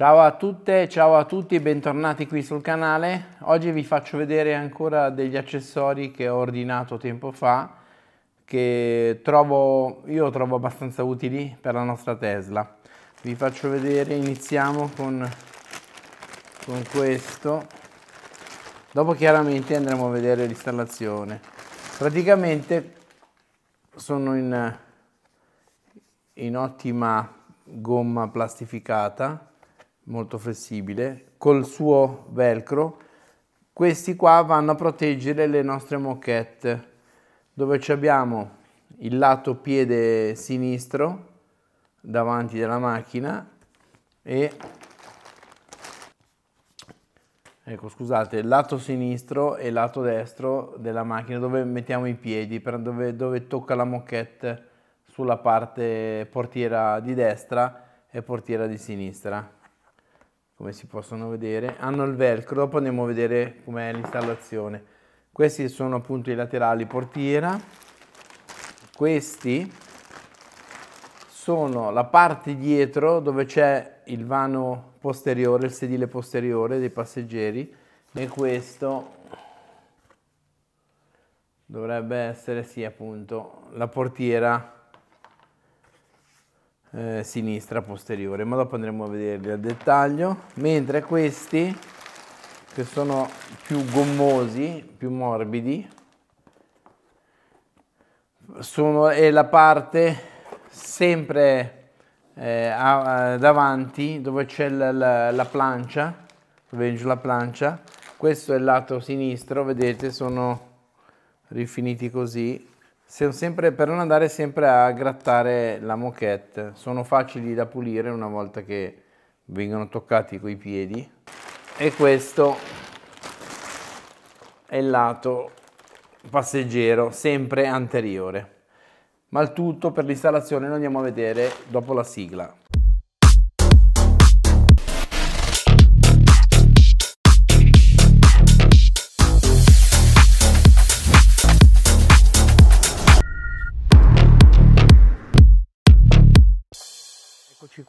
Ciao a tutte, ciao a tutti e bentornati qui sul canale. Oggi vi faccio vedere ancora degli accessori che ho ordinato tempo fa che trovo, io trovo abbastanza utili per la nostra Tesla. Vi faccio vedere, iniziamo con, con questo. Dopo chiaramente andremo a vedere l'installazione. Praticamente sono in, in ottima gomma plastificata molto flessibile, col suo velcro, questi qua vanno a proteggere le nostre moquette, dove abbiamo il lato piede sinistro davanti della macchina e ecco scusate lato sinistro e il lato destro della macchina dove mettiamo i piedi per dove, dove tocca la moquette sulla parte portiera di destra e portiera di sinistra come si possono vedere, hanno il velcro, dopo andiamo a vedere com'è l'installazione. Questi sono appunto i laterali portiera, questi sono la parte dietro dove c'è il vano posteriore, il sedile posteriore dei passeggeri e questo dovrebbe essere sì appunto la portiera eh, sinistra posteriore, ma dopo andremo a vederli al dettaglio. Mentre questi, che sono più gommosi, più morbidi, sono, è la parte sempre eh, a, davanti dove c'è la, la, la, plancia, dove giù la plancia, questo è il lato sinistro, vedete sono rifiniti così sempre, per non andare sempre a grattare la moquette, sono facili da pulire una volta che vengono toccati coi piedi. E questo è il lato passeggero, sempre anteriore. Ma il tutto per l'installazione lo andiamo a vedere dopo la sigla.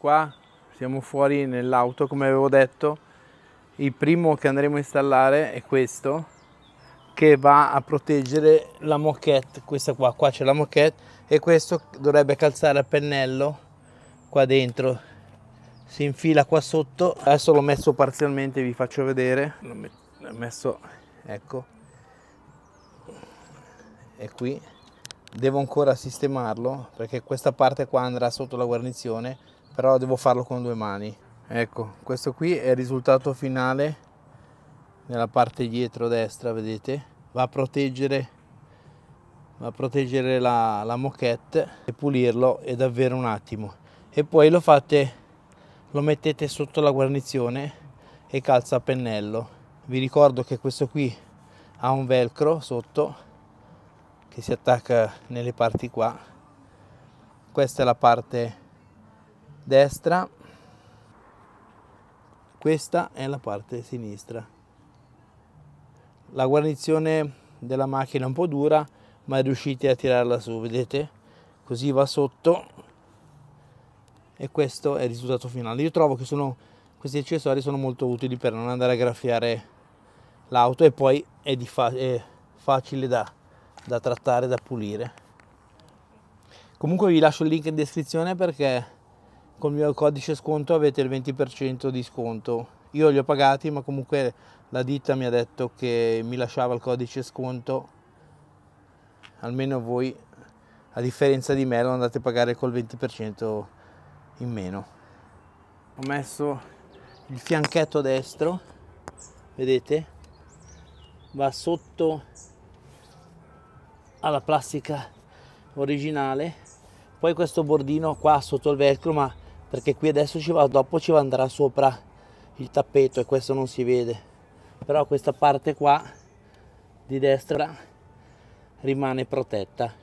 qua, siamo fuori nell'auto come avevo detto, il primo che andremo a installare è questo che va a proteggere la moquette, questa qua, qua c'è la moquette e questo dovrebbe calzare a pennello qua dentro, si infila qua sotto, adesso l'ho messo parzialmente, vi faccio vedere, l'ho messo, ecco, e qui, devo ancora sistemarlo perché questa parte qua andrà sotto la guarnizione però devo farlo con due mani. Ecco, questo qui è il risultato finale nella parte dietro destra, vedete? Va a proteggere, va a proteggere la, la moquette e pulirlo è davvero un attimo. E poi lo fate, lo mettete sotto la guarnizione e calza a pennello. Vi ricordo che questo qui ha un velcro sotto che si attacca nelle parti qua. Questa è la parte destra, questa è la parte sinistra. La guarnizione della macchina è un po' dura, ma riuscite a tirarla su, vedete? Così va sotto e questo è il risultato finale. Io trovo che sono, questi accessori sono molto utili per non andare a graffiare l'auto e poi è, fa è facile da, da trattare, da pulire. Comunque vi lascio il link in descrizione perché col mio codice sconto avete il 20% di sconto. Io li ho pagati, ma comunque la ditta mi ha detto che mi lasciava il codice sconto. Almeno voi, a differenza di me, lo andate a pagare col 20% in meno. Ho messo il fianchetto destro, vedete? Va sotto alla plastica originale. Poi questo bordino qua sotto il velcro, ma perché qui adesso ci va, dopo ci va andrà sopra il tappeto e questo non si vede però questa parte qua di destra rimane protetta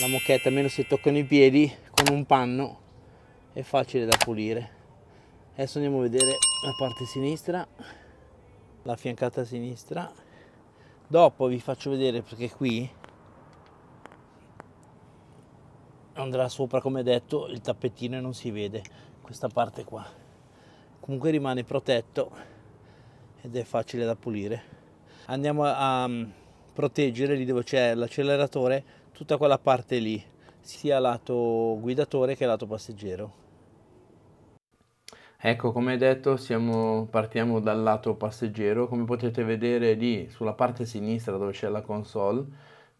la mochetta almeno se toccano i piedi con un panno è facile da pulire adesso andiamo a vedere la parte sinistra la fiancata sinistra dopo vi faccio vedere perché qui andrà sopra come detto il tappetino e non si vede questa parte qua comunque rimane protetto ed è facile da pulire andiamo a, mm, proteggere lì dove c'è l'acceleratore tutta quella parte lì sia lato guidatore che lato passeggero Ecco, come detto, siamo, partiamo dal lato passeggero. Come potete vedere lì sulla parte sinistra dove c'è la console,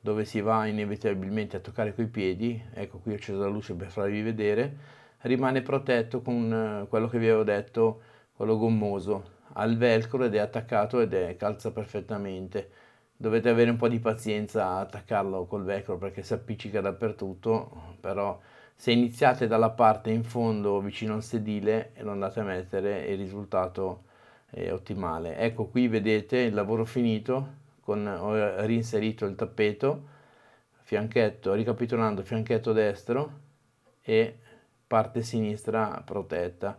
dove si va inevitabilmente a toccare coi piedi, ecco qui ho acceso la luce per farvi vedere, rimane protetto con eh, quello che vi avevo detto, quello gommoso, al velcro ed è attaccato ed è calza perfettamente. Dovete avere un po' di pazienza a attaccarlo col velcro perché si appiccica dappertutto, però se iniziate dalla parte in fondo vicino al sedile e lo andate a mettere il risultato è ottimale. Ecco qui vedete il lavoro finito, con, ho reinserito il tappeto, fianchetto, ricapitolando fianchetto destro e parte sinistra protetta.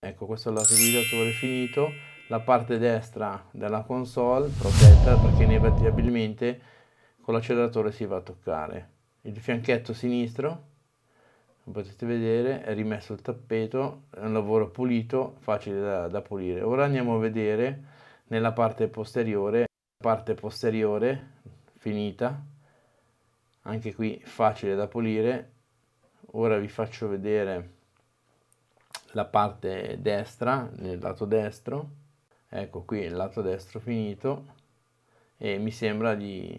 Ecco, questo è guidatore finito, la parte destra della console protetta perché inevitabilmente con l'acceleratore si va a toccare. Il fianchetto sinistro come potete vedere è rimesso il tappeto è un lavoro pulito facile da, da, pulire ora andiamo a vedere nella parte posteriore, parte posteriore finita, anche qui facile da pulire, ora vi faccio vedere la parte destra, nel lato destro, ecco qui il lato destro finito e mi sembra di,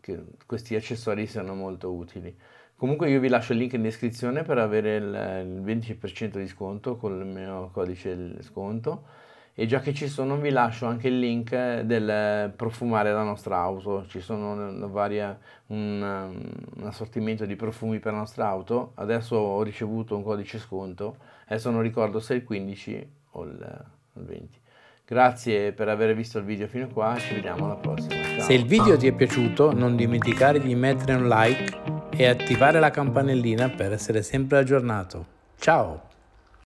che questi accessori siano molto utili. Comunque io vi lascio il link in descrizione per avere il, il 20% di sconto con il mio codice di sconto e già che ci sono vi lascio anche il link eh, del eh, profumare la nostra auto, ci sono eh, varie, un, ehm, un assortimento di profumi per la nostra auto, adesso ho ricevuto un codice sconto, adesso non ricordo se è il 15 o il 20. Grazie per aver visto il video fino a qua, ci vediamo alla prossima. Ciao. Se il video ti è piaciuto non dimenticare di mettere un like e attivare la campanellina per essere sempre aggiornato. Ciao!